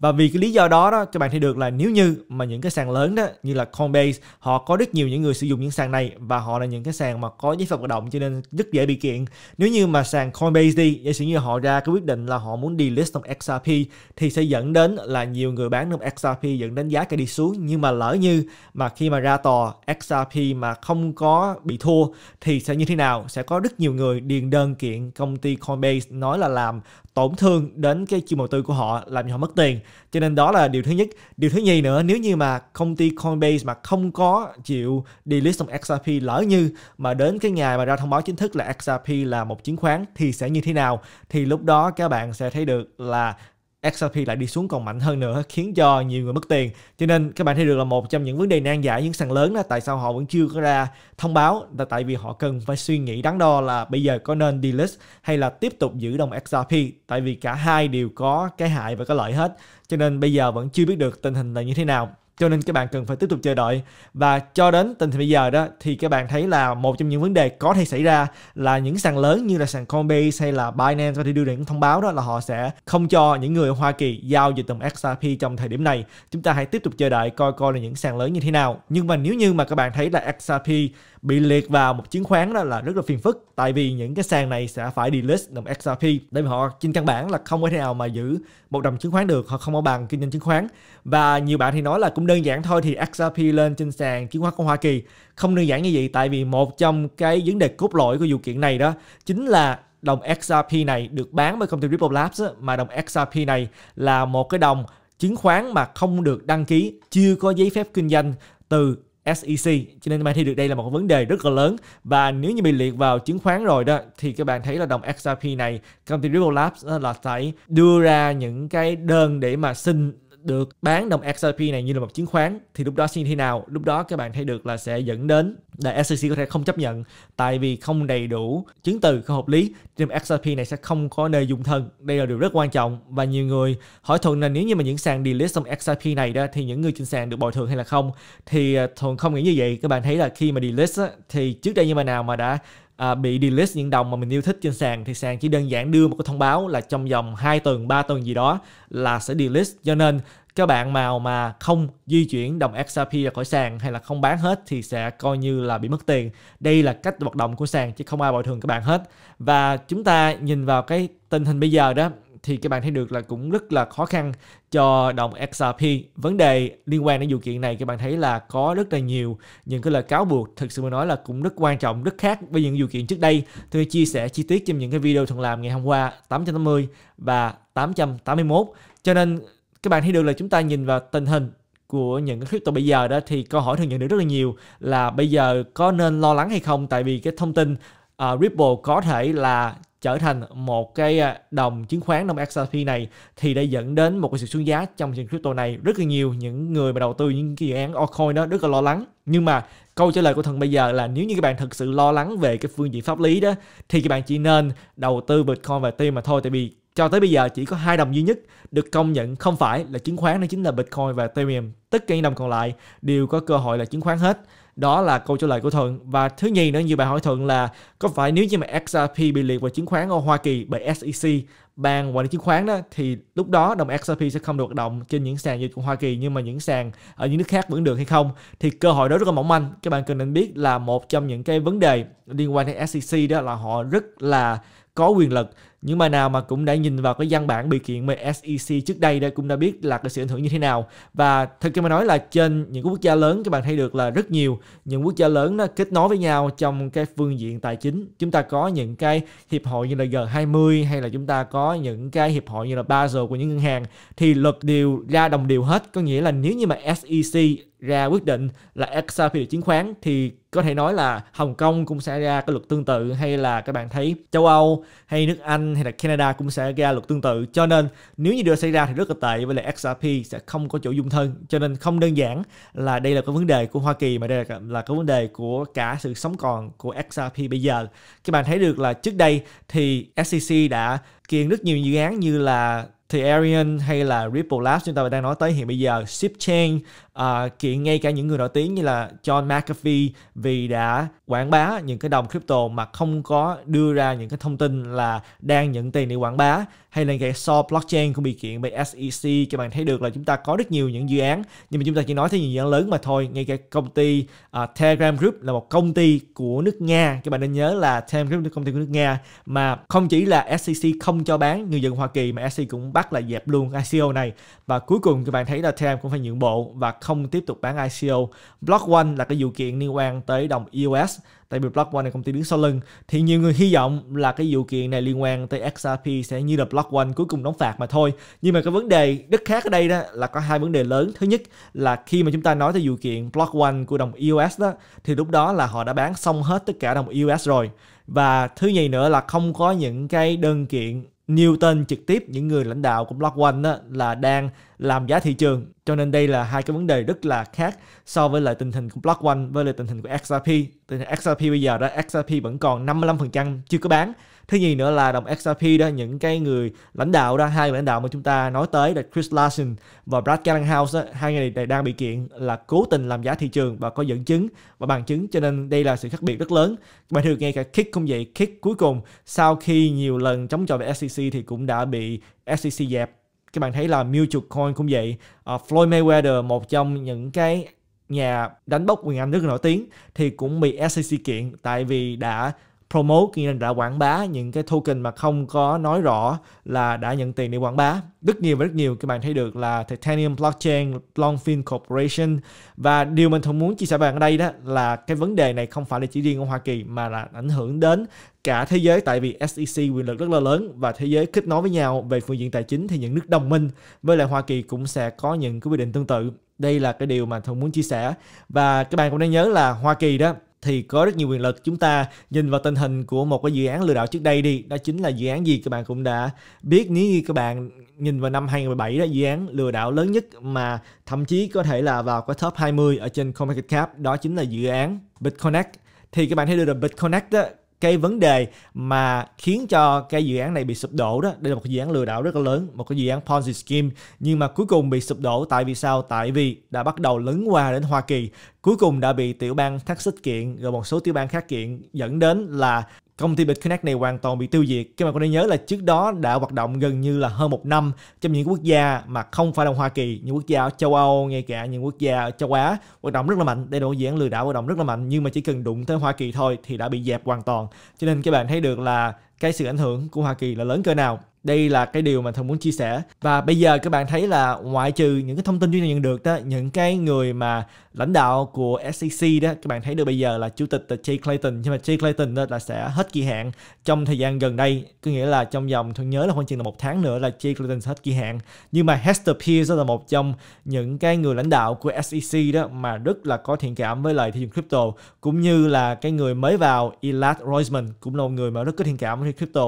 và vì cái lý do đó đó các bạn thấy được là nếu như mà những cái sàn lớn đó như là Coinbase họ có rất nhiều những người sử dụng những sàn này và họ là những cái sàn mà có giấy phép hoạt động cho nên rất dễ bị kiện nếu như mà sàn Coinbase đi giả sử như họ ra cái quyết định là họ muốn delist dòng XRP thì sẽ dẫn đến là nhiều người bán trong XRP dẫn đến giá cái đi xuống nhưng mà lỡ như mà khi mà ra tòa XRP mà không có bị thua thì sẽ như thế nào sẽ có rất nhiều người điền đơn kiện công ty Coinbase nói là làm tổn thương đến cái chi đầu tư của họ làm cho họ mất tiền cho nên đó là điều thứ nhất điều thứ nhì nữa nếu như mà công ty Coinbase mà không có chịu delist dòng XRP lỡ như mà đến cái ngày mà ra thông báo chính thức là XRP là một chứng khoán thì sẽ như thế nào thì lúc đó các bạn sẽ thấy được là XRP lại đi xuống còn mạnh hơn nữa khiến cho nhiều người mất tiền. Cho nên các bạn thấy được là một trong những vấn đề nan giải những sàn lớn là tại sao họ vẫn chưa có ra thông báo là tại vì họ cần phải suy nghĩ đắn đo là bây giờ có nên delist hay là tiếp tục giữ đồng XRP tại vì cả hai đều có cái hại và có lợi hết. Cho nên bây giờ vẫn chưa biết được tình hình là như thế nào cho nên các bạn cần phải tiếp tục chờ đợi và cho đến tình thì bây giờ đó thì các bạn thấy là một trong những vấn đề có thể xảy ra là những sàn lớn như là sàn Coinbase hay là Binance có thể đưa ra những thông báo đó là họ sẽ không cho những người ở Hoa Kỳ giao dịch đồng XRP trong thời điểm này chúng ta hãy tiếp tục chờ đợi coi coi là những sàn lớn như thế nào nhưng mà nếu như mà các bạn thấy là XRP bị liệt vào một chứng khoán đó là rất là phiền phức tại vì những cái sàn này sẽ phải delist đồng XRP để họ trên căn bản là không có thể nào mà giữ một đồng chứng khoán được họ không có bằng kinh doanh chứng khoán và nhiều bạn thì nói là cũng đơn giản thôi thì XRP lên trên sàn chứng khoán của Hoa Kỳ không đơn giản như vậy tại vì một trong cái vấn đề cốt lõi của vụ kiện này đó chính là đồng XRP này được bán bởi công ty Ripple Labs á, mà đồng XRP này là một cái đồng chứng khoán mà không được đăng ký, chưa có giấy phép kinh doanh từ SEC cho nên mà thì được đây là một vấn đề rất là lớn và nếu như bị liệt vào chứng khoán rồi đó thì các bạn thấy là đồng XRP này công ty Ripple Labs là phải đưa ra những cái đơn để mà xin được bán đồng XRP này như là một chứng khoán thì lúc đó sẽ như thế nào lúc đó các bạn thấy được là sẽ dẫn đến là SEC có thể không chấp nhận tại vì không đầy đủ chứng từ không hợp lý nên XRP này sẽ không có nơi dung thân đây là điều rất quan trọng và nhiều người hỏi thuận là nếu như mà những sàn delist xong XRP này đó thì những người trên sàn được bồi thường hay là không thì à, thuận không nghĩ như vậy các bạn thấy là khi mà delist thì trước đây như mà nào mà đã à, bị delete những đồng mà mình yêu thích trên sàn thì sàn chỉ đơn giản đưa một cái thông báo là trong vòng 2 tuần 3 tuần gì đó là sẽ delete cho nên các bạn nào mà không di chuyển đồng XRP ra khỏi sàn hay là không bán hết thì sẽ coi như là bị mất tiền. Đây là cách hoạt động của sàn chứ không ai bồi thường các bạn hết. Và chúng ta nhìn vào cái tình hình bây giờ đó thì các bạn thấy được là cũng rất là khó khăn cho đồng XRP. Vấn đề liên quan đến vụ kiện này các bạn thấy là có rất là nhiều những cái lời cáo buộc thực sự mà nói là cũng rất quan trọng, rất khác với những vụ kiện trước đây. Tôi chia sẻ chi tiết trong những cái video thường làm ngày hôm qua 880 và 881. Cho nên các bạn thấy được là chúng ta nhìn vào tình hình của những cái crypto bây giờ đó thì câu hỏi thường nhận được rất là nhiều là bây giờ có nên lo lắng hay không tại vì cái thông tin uh, Ripple có thể là trở thành một cái à, đồng chứng khoán đồng XRP này thì đã dẫn đến một cái sự xuống giá trong thị trường crypto này rất là nhiều những người mà đầu tư những cái dự án altcoin đó rất là lo lắng nhưng mà câu trả lời của thần bây giờ là nếu như các bạn thực sự lo lắng về cái phương diện pháp lý đó thì các bạn chỉ nên đầu tư bitcoin và tim mà thôi tại vì cho tới bây giờ chỉ có hai đồng duy nhất được công nhận không phải là chứng khoán đó chính là Bitcoin và Ethereum. Tất cả những đồng còn lại đều có cơ hội là chứng khoán hết đó là câu trả lời của thuận và thứ nhì nữa như bạn hỏi thuận là có phải nếu như mà XRP bị liệt vào chứng khoán ở Hoa Kỳ bởi SEC ban quản lý chứng khoán đó thì lúc đó đồng XRP sẽ không được động trên những sàn dịch của Hoa Kỳ nhưng mà những sàn ở những nước khác vẫn được hay không thì cơ hội đó rất là mỏng manh các bạn cần nên biết là một trong những cái vấn đề liên quan đến SEC đó là họ rất là có quyền lực những mà nào mà cũng đã nhìn vào cái văn bản bị kiện về SEC trước đây đây cũng đã biết là cái sự ảnh hưởng như thế nào và thực ra mà nói là trên những quốc gia lớn các bạn thấy được là rất nhiều những quốc gia lớn nó kết nối với nhau trong cái phương diện tài chính chúng ta có những cái hiệp hội như là G20 hay là chúng ta có những cái hiệp hội như là Basel của những ngân hàng thì luật đều ra đồng điều hết có nghĩa là nếu như mà SEC ra quyết định là XRP chứng khoán thì có thể nói là Hồng Kông cũng sẽ ra cái luật tương tự hay là các bạn thấy châu Âu hay nước Anh hay là Canada cũng sẽ ra luật tương tự cho nên nếu như điều xảy ra thì rất là tệ với lại XRP sẽ không có chỗ dung thân cho nên không đơn giản là đây là cái vấn đề của Hoa Kỳ mà đây là, là cái vấn đề của cả sự sống còn của XRP bây giờ các bạn thấy được là trước đây thì SEC đã kiện rất nhiều dự án như là thì Arian hay là Ripple Labs chúng ta đang nói tới hiện bây giờ Chain uh, kiện ngay cả những người nổi tiếng như là John McAfee vì đã quảng bá những cái đồng crypto mà không có đưa ra những cái thông tin là đang nhận tiền để quảng bá hay là cái so blockchain cũng bị kiện bởi SEC cho bạn thấy được là chúng ta có rất nhiều những dự án nhưng mà chúng ta chỉ nói tới những dự án lớn mà thôi ngay cả công ty uh, Telegram Group là một công ty của nước Nga các bạn nên nhớ là Telegram Group là công ty của nước Nga mà không chỉ là SEC không cho bán người dân Hoa Kỳ mà SEC cũng bắt bắt là dẹp luôn ICO này và cuối cùng các bạn thấy là Telegram cũng phải nhượng bộ và không tiếp tục bán ICO. Block One là cái vụ kiện liên quan tới đồng EOS tại vì Block One là công ty đứng sau lưng thì nhiều người hy vọng là cái vụ kiện này liên quan tới XRP sẽ như là Block One cuối cùng đóng phạt mà thôi nhưng mà cái vấn đề rất khác ở đây đó là có hai vấn đề lớn thứ nhất là khi mà chúng ta nói tới vụ kiện Block One của đồng EOS đó thì lúc đó là họ đã bán xong hết tất cả đồng EOS rồi và thứ nhì nữa là không có những cái đơn kiện Newton trực tiếp những người lãnh đạo của Block One đó, là đang làm giá thị trường cho nên đây là hai cái vấn đề rất là khác so với lại tình hình của Block One với lại tình hình của XRP tình hình XRP bây giờ đó XRP vẫn còn 55% chưa có bán thứ gì nữa là đồng XRP đó những cái người lãnh đạo đó hai người lãnh đạo mà chúng ta nói tới là Chris Larsen và Brad Gallagher hai người này đang bị kiện là cố tình làm giá thị trường và có dẫn chứng và bằng chứng cho nên đây là sự khác biệt rất lớn bạn thường nghe cả Kick cũng vậy Kick cuối cùng sau khi nhiều lần chống chọi với SEC thì cũng đã bị SEC dẹp các bạn thấy là mutual coin cũng vậy uh, Floyd Mayweather một trong những cái nhà đánh bốc quyền Anh rất là nổi tiếng thì cũng bị SEC kiện tại vì đã promote nghĩa là đã quảng bá những cái token mà không có nói rõ là đã nhận tiền để quảng bá rất nhiều và rất nhiều các bạn thấy được là Titanium Blockchain, Longfin Corporation và điều mình thường muốn chia sẻ với bạn ở đây đó là cái vấn đề này không phải là chỉ riêng ở Hoa Kỳ mà là ảnh hưởng đến cả thế giới tại vì SEC quyền lực rất là lớn và thế giới kết nối với nhau về phương diện tài chính thì những nước đồng minh với lại Hoa Kỳ cũng sẽ có những cái quy định tương tự đây là cái điều mà thường muốn chia sẻ và các bạn cũng nên nhớ là Hoa Kỳ đó thì có rất nhiều quyền lực chúng ta nhìn vào tình hình của một cái dự án lừa đảo trước đây đi đó chính là dự án gì các bạn cũng đã biết nếu như các bạn nhìn vào năm 2017 đó dự án lừa đảo lớn nhất mà thậm chí có thể là vào cái top 20 ở trên CoinMarketCap đó chính là dự án BitConnect thì các bạn thấy được là BitConnect đó cái vấn đề mà khiến cho cái dự án này bị sụp đổ đó đây là một dự án lừa đảo rất là lớn một cái dự án ponzi scheme nhưng mà cuối cùng bị sụp đổ tại vì sao tại vì đã bắt đầu lấn qua đến hoa kỳ cuối cùng đã bị tiểu bang Texas kiện rồi một số tiểu bang khác kiện dẫn đến là công ty BitConnect này hoàn toàn bị tiêu diệt. Các bạn có nên nhớ là trước đó đã hoạt động gần như là hơn một năm trong những quốc gia mà không phải là Hoa Kỳ, những quốc gia ở châu Âu, ngay cả những quốc gia ở châu Á hoạt động rất là mạnh, đây là dự án lừa đảo hoạt động rất là mạnh nhưng mà chỉ cần đụng tới Hoa Kỳ thôi thì đã bị dẹp hoàn toàn. Cho nên các bạn thấy được là cái sự ảnh hưởng của Hoa Kỳ là lớn cỡ nào đây là cái điều mà thần muốn chia sẻ và bây giờ các bạn thấy là ngoại trừ những cái thông tin chúng ta nhận được đó những cái người mà lãnh đạo của SEC đó các bạn thấy được bây giờ là chủ tịch là Jay Clayton nhưng mà Jay Clayton đó là sẽ hết kỳ hạn trong thời gian gần đây có nghĩa là trong vòng tôi nhớ là khoảng chừng là một tháng nữa là Jay Clayton sẽ hết kỳ hạn nhưng mà Hester Pierce đó là một trong những cái người lãnh đạo của SEC đó mà rất là có thiện cảm với lại thị trường crypto cũng như là cái người mới vào Elad Roisman cũng là một người mà rất có thiện cảm với crypto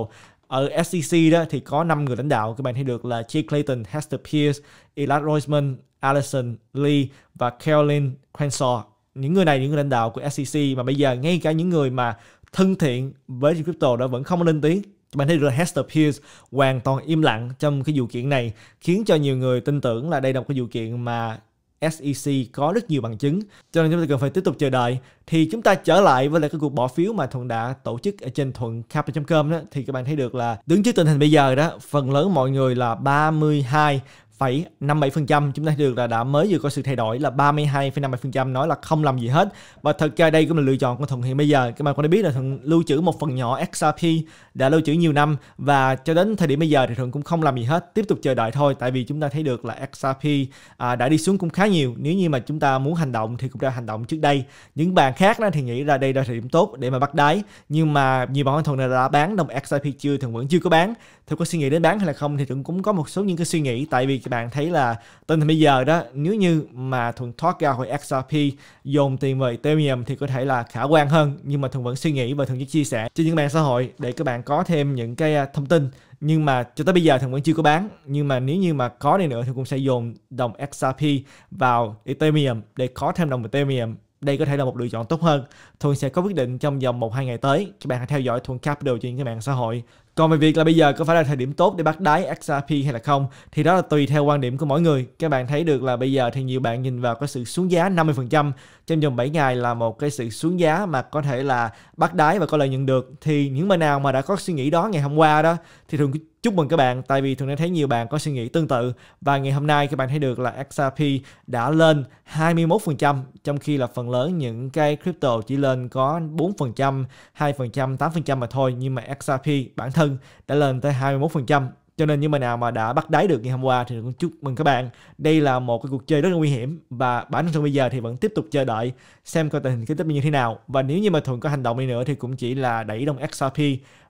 ở SEC đó thì có 5 người lãnh đạo các bạn thấy được là Chick Clayton, Hester Pierce, Elad Roisman, Allison Lee và Caroline Crenshaw. Những người này những người lãnh đạo của SEC mà bây giờ ngay cả những người mà thân thiện với crypto đó vẫn không lên tiếng các bạn thấy được là Hester Pierce hoàn toàn im lặng trong cái vụ kiện này khiến cho nhiều người tin tưởng là đây là một cái vụ kiện mà SEC có rất nhiều bằng chứng cho nên chúng ta cần phải tiếp tục chờ đợi thì chúng ta trở lại với lại cái cuộc bỏ phiếu mà Thuận đã tổ chức ở trên thuận capital.com đó thì các bạn thấy được là đứng trước tình hình bây giờ đó phần lớn mọi người là 32 57% chúng ta được là đã mới vừa có sự thay đổi là 32,57% nói là không làm gì hết và thật ra đây cũng là lựa chọn của Thuận hiện bây giờ các bạn có thể biết là Thuận lưu trữ một phần nhỏ XRP đã lưu trữ nhiều năm và cho đến thời điểm bây giờ thì Thuận cũng không làm gì hết tiếp tục chờ đợi thôi tại vì chúng ta thấy được là XRP à, đã đi xuống cũng khá nhiều nếu như mà chúng ta muốn hành động thì cũng đã hành động trước đây những bạn khác thì nghĩ ra đây là thời điểm tốt để mà bắt đáy nhưng mà nhiều bạn Thuận đã bán đồng XRP chưa Thuận vẫn chưa có bán Thuận có suy nghĩ đến bán hay là không thì Thuận cũng có một số những cái suy nghĩ tại vì bạn thấy là tình thì bây giờ đó nếu như mà thuận thoát ra khỏi XRP dùng tiền về Ethereum thì có thể là khả quan hơn nhưng mà thường vẫn suy nghĩ và thường chỉ chia sẻ trên những mạng xã hội để các bạn có thêm những cái à, thông tin nhưng mà cho tới bây giờ thì vẫn chưa có bán nhưng mà nếu như mà có đi nữa thì cũng sẽ dùng đồng XRP vào Ethereum để có thêm đồng Ethereum đây có thể là một lựa chọn tốt hơn. Thuận sẽ có quyết định trong vòng 1-2 ngày tới. Các bạn hãy theo dõi Thuận Capital trên các mạng xã hội. Còn về việc là bây giờ có phải là thời điểm tốt để bắt đáy XRP hay là không thì đó là tùy theo quan điểm của mỗi người. Các bạn thấy được là bây giờ thì nhiều bạn nhìn vào cái sự xuống giá 50% trong vòng 7 ngày là một cái sự xuống giá mà có thể là bắt đáy và có lợi nhuận được. Thì những bên nào mà đã có suy nghĩ đó ngày hôm qua đó thì thường Chúc mừng các bạn, tại vì thường đã thấy nhiều bạn có suy nghĩ tương tự và ngày hôm nay các bạn thấy được là XRP đã lên 21% trong khi là phần lớn những cái crypto chỉ lên có 4%, 2%, 8% mà thôi nhưng mà XRP bản thân đã lên tới 21% cho nên những mà nào mà đã bắt đáy được ngày hôm qua thì cũng chúc mừng các bạn đây là một cái cuộc chơi rất là nguy hiểm và bản thân bây giờ thì vẫn tiếp tục chờ đợi xem coi tình hình kế tiếp như thế nào và nếu như mà thuận có hành động đi nữa thì cũng chỉ là đẩy đồng XRP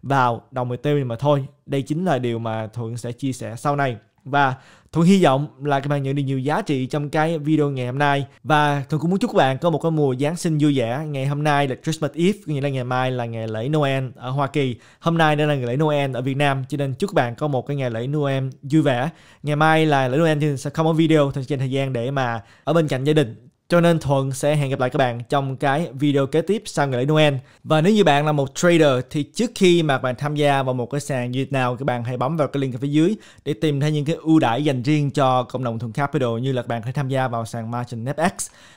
vào đồng MT mà thôi đây chính là điều mà thuận sẽ chia sẻ sau này và Thuận hy vọng là các bạn nhận được nhiều giá trị trong cái video ngày hôm nay và Thuận cũng muốn chúc các bạn có một cái mùa Giáng sinh vui vẻ. Ngày hôm nay là Christmas Eve, nghĩa là ngày mai là ngày lễ Noel ở Hoa Kỳ. Hôm nay đây là ngày lễ Noel ở Việt Nam, cho nên chúc các bạn có một cái ngày lễ Noel vui vẻ. Ngày mai là lễ Noel thì sẽ không có video, thì dành thời gian để mà ở bên cạnh gia đình cho nên Thuận sẽ hẹn gặp lại các bạn trong cái video kế tiếp sau ngày lễ Noel. Và nếu như bạn là một trader thì trước khi mà bạn tham gia vào một cái sàn như thế nào các bạn hãy bấm vào cái link ở phía dưới để tìm thấy những cái ưu đãi dành riêng cho cộng đồng Thuận Capital như là các bạn hãy tham gia vào sàn Margin FX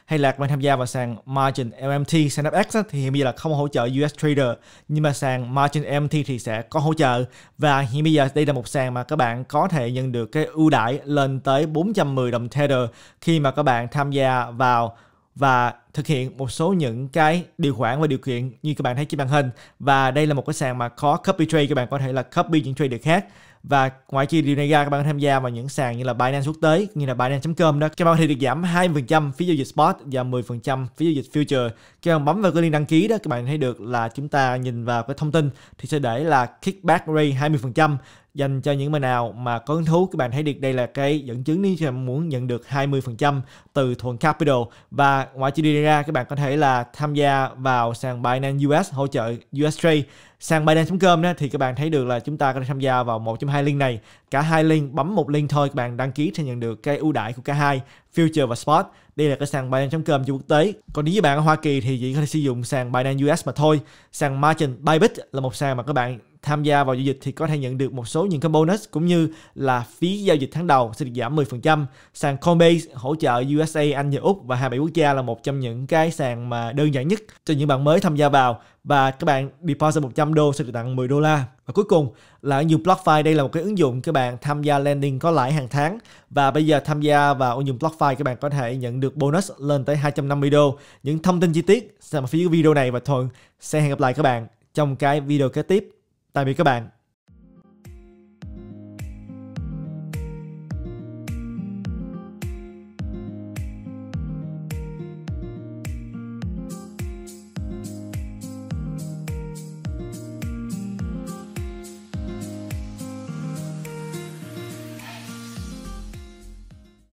hay là các bạn tham gia vào sàn Margin LMT. Sàn FX thì hiện bây giờ là không hỗ trợ US Trader nhưng mà sàn Margin LMT thì sẽ có hỗ trợ và hiện bây giờ đây là một sàn mà các bạn có thể nhận được cái ưu đãi lên tới 410 đồng Tether khi mà các bạn tham gia vào vào và thực hiện một số những cái điều khoản và điều kiện như các bạn thấy trên màn hình và đây là một cái sàn mà có copy trade các bạn có thể là copy những trade được khác và ngoại trừ điều này ra các bạn tham gia vào những sàn như là Binance quốc tế như là Binance.com đó các bạn có thể được giảm 20% phí giao dịch spot và 10% phí giao dịch future các bạn bấm vào cái link đăng ký đó các bạn thấy được là chúng ta nhìn vào cái thông tin thì sẽ để là kickback rate 20% dành cho những bạn nào mà có hứng thú các bạn thấy được đây là cái dẫn chứng nếu các muốn nhận được 20% từ thuận capital và ngoài chi đi ra các bạn có thể là tham gia vào sàn Binance US hỗ trợ US Trade sàn Binance.com đó thì các bạn thấy được là chúng ta có thể tham gia vào một trong hai link này cả hai link bấm một link thôi các bạn đăng ký sẽ nhận được cái ưu đãi của cả hai future và spot đây là cái sàn Binance.com trên quốc tế còn nếu như bạn ở Hoa Kỳ thì chỉ có thể sử dụng sàn Binance US mà thôi sàn Margin Bybit là một sàn mà các bạn tham gia vào giao dịch thì có thể nhận được một số những cái bonus cũng như là phí giao dịch tháng đầu sẽ được giảm 10%. Sàn Coinbase hỗ trợ USA, Anh và Úc và 27 quốc gia là một trong những cái sàn mà đơn giản nhất cho những bạn mới tham gia vào và các bạn deposit 100 đô sẽ được tặng 10 đô la. Và cuối cùng là ứng dụng BlockFi, đây là một cái ứng dụng các bạn tham gia landing có lãi hàng tháng và bây giờ tham gia vào ứng dụng BlockFi các bạn có thể nhận được bonus lên tới 250 đô. Những thông tin chi tiết sẽ ở phía video này và Thuận sẽ hẹn gặp lại các bạn trong cái video kế tiếp tạm biệt các bạn